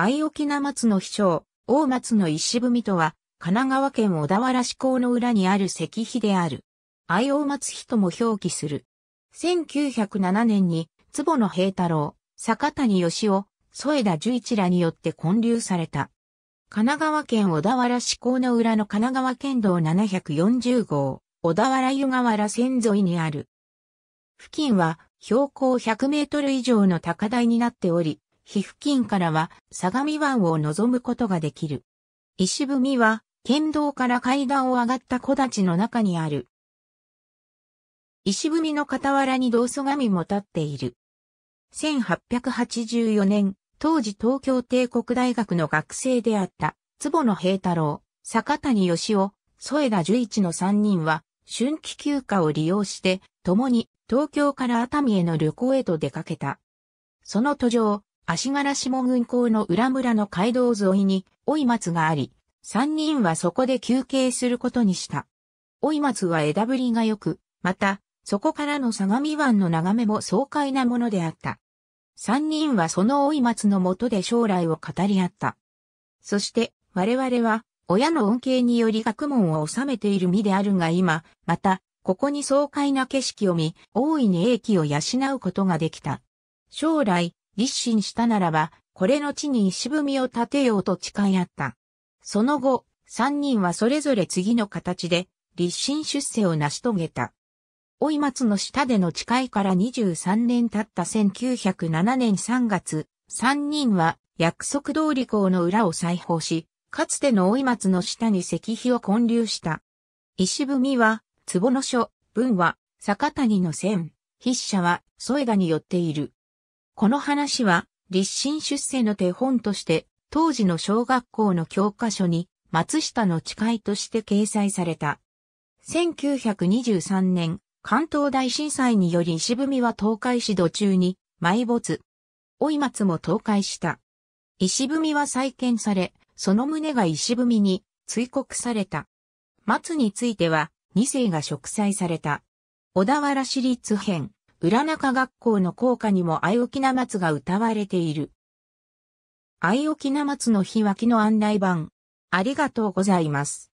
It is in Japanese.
愛沖名松の秘書、大松の石踏みとは、神奈川県小田原市港の裏にある石碑である。愛大松碑とも表記する。1907年に、坪野平太郎、坂谷義夫、添田十一らによって建立された。神奈川県小田原市港の裏の神奈川県道740号、小田原湯河原線沿いにある。付近は標高100メートル以上の高台になっており、皮付近からは相模湾を望むことができる。石踏みは、県道から階段を上がった小立の中にある。石踏みの傍らに道祖神も立っている。1884年、当時東京帝国大学の学生であった、坪野平太郎、坂谷義夫、添田樹一の三人は、春季休暇を利用して、共に東京から熱海への旅行へと出かけた。その途上、足柄下軍港の裏村の街道沿いに、追松があり、三人はそこで休憩することにした。追松は枝ぶりが良く、また、そこからの相模湾の眺めも爽快なものであった。三人はその追松のもとで将来を語り合った。そして、我々は、親の恩恵により学問を収めている身であるが今、また、ここに爽快な景色を見、大いに英気を養うことができた。将来、立身したならば、これの地に石踏みを立てようと誓い合った。その後、三人はそれぞれ次の形で、立身出世を成し遂げた。老松の下での誓いから23年経った1907年3月、三人は約束通り校の裏を裁縫し、かつての老松の下に石碑を建立した。石踏みは、壺の書、文は、坂谷の線、筆者は、添田によっている。この話は、立身出世の手本として、当時の小学校の教科書に、松下の誓いとして掲載された。1923年、関東大震災により石踏は倒壊し途中に、埋没。老松も倒壊した。石踏は再建され、その旨が石踏に追告された。松については、2世が植栽された。小田原市立編。裏中学校の校歌にも愛沖な松が歌われている。愛沖な松の日脇の案内板。ありがとうございます。